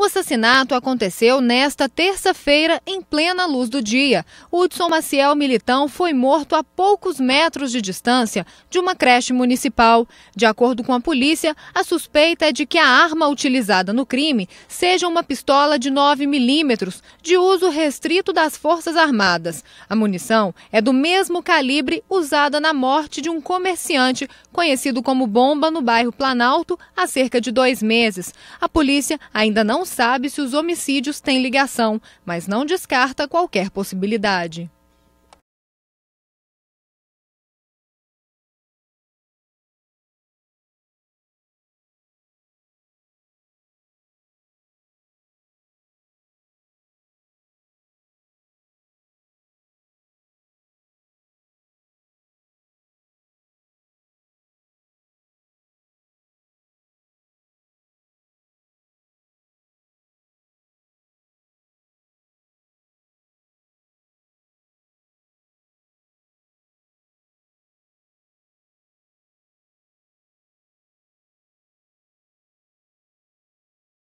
O assassinato aconteceu nesta terça-feira, em plena luz do dia. Hudson Maciel Militão foi morto a poucos metros de distância de uma creche municipal. De acordo com a polícia, a suspeita é de que a arma utilizada no crime seja uma pistola de 9 milímetros, de uso restrito das Forças Armadas. A munição é do mesmo calibre usada na morte de um comerciante conhecido como Bomba no bairro Planalto há cerca de dois meses. A polícia ainda não sabe se os homicídios têm ligação, mas não descarta qualquer possibilidade.